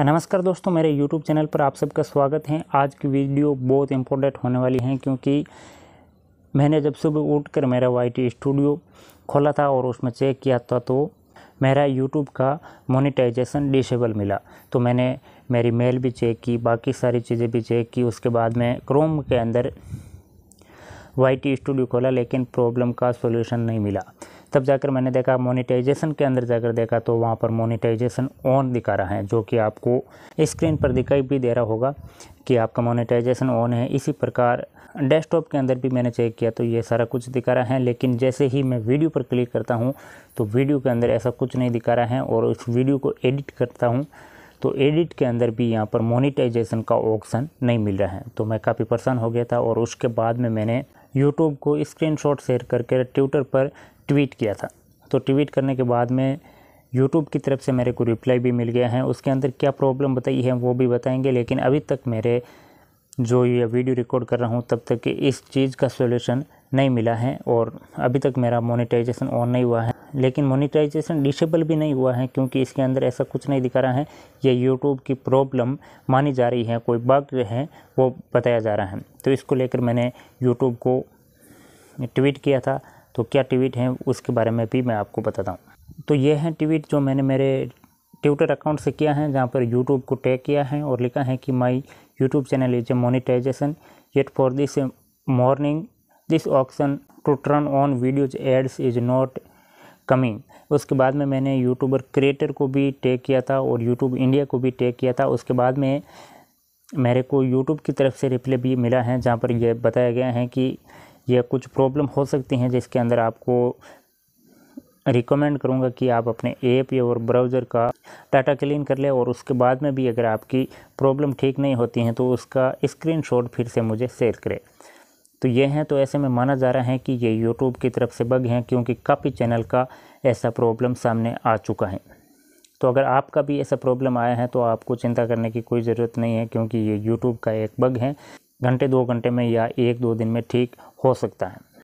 नमस्कार दोस्तों मेरे YouTube चैनल पर आप सबका स्वागत है आज की वीडियो बहुत इम्पोर्टेंट होने वाली है क्योंकि मैंने जब सुबह उठकर मेरा वाई स्टूडियो खोला था और उसमें चेक किया था तो मेरा YouTube का मोनिटाइजेशन डिसेबल मिला तो मैंने मेरी मेल भी चेक की बाकी सारी चीज़ें भी चेक की उसके बाद मैं क्रोम के अंदर वाई स्टूडियो खोला लेकिन प्रॉब्लम का सोल्यूशन नहीं मिला तब जाकर मैंने देखा मोनिटाइजेशन के अंदर जाकर देखा तो वहाँ पर मोनिटाइजेशन ऑन दिखा रहा है जो कि आपको स्क्रीन पर दिखाई भी दे रहा होगा कि आपका मोनिटाइजेशन ऑन है इसी प्रकार डेस्कटॉप के अंदर भी मैंने चेक किया तो ये सारा कुछ दिखा रहा है लेकिन जैसे ही मैं वीडियो पर क्लिक करता हूँ तो वीडियो के अंदर ऐसा कुछ नहीं दिखा रहा है और उस वीडियो को एडिट करता हूँ तो एडिट के अंदर भी यहाँ पर मोनिटाइजेशन का ऑप्शन नहीं मिल रहा है तो मैं काफ़ी परेशान हो गया था और उसके बाद में मैंने यूट्यूब को स्क्रीनशॉट शेयर करके ट्विटर पर ट्वीट किया था तो ट्वीट करने के बाद में यूट्यूब की तरफ से मेरे को रिप्लाई भी मिल गया है उसके अंदर क्या प्रॉब्लम बताई है वो भी बताएंगे लेकिन अभी तक मेरे जो ये वीडियो रिकॉर्ड कर रहा हूँ तब तक इस चीज़ का सोल्यूशन नहीं मिला है और अभी तक मेरा मोनिटाइजेशन ऑन नहीं हुआ है लेकिन मोनिटाइजेशन डिसेबल भी नहीं हुआ है क्योंकि इसके अंदर ऐसा कुछ नहीं दिखा रहा है ये यूट्यूब की प्रॉब्लम मानी जा रही है कोई बग है वो बताया जा रहा है तो इसको लेकर मैंने यूट्यूब को ट्वीट किया था तो क्या ट्वीट हैं उसके बारे में भी मैं आपको बताता हूँ तो ये हैं ट्वीट जो मैंने मेरे ट्विटर अकाउंट से किया है जहाँ पर यूट्यूब को टैग किया है और लिखा है कि my YouTube channel is a monetization yet for this morning this option to turn on videos ads is not coming उसके बाद में मैंने यूट्यूबर क्रिएटर को भी टैग किया था और यूट्यूब इंडिया को भी टैग किया था उसके बाद में मेरे को यूट्यूब की तरफ से रिप्लाई भी मिला है जहाँ पर यह बताया गया है कि या कुछ प्रॉब्लम हो सकती हैं जिसके अंदर आपको रिकमेंड करूंगा कि आप अपने ऐप या और ब्राउज़र का डाटा क्लीन कर लें और उसके बाद में भी अगर आपकी प्रॉब्लम ठीक नहीं होती हैं तो उसका स्क्रीनशॉट फिर से मुझे शेयर करें तो ये हैं तो ऐसे में माना जा रहा है कि ये यूट्यूब की तरफ से बग हैं क्योंकि काफ़ी चैनल का ऐसा प्रॉब्लम सामने आ चुका है तो अगर आपका भी ऐसा प्रॉब्लम आया है तो आपको चिंता करने की कोई ज़रूरत नहीं है क्योंकि ये यूट्यूब का एक बग है घंटे दो घंटे में या एक दो दिन में ठीक हो सकता है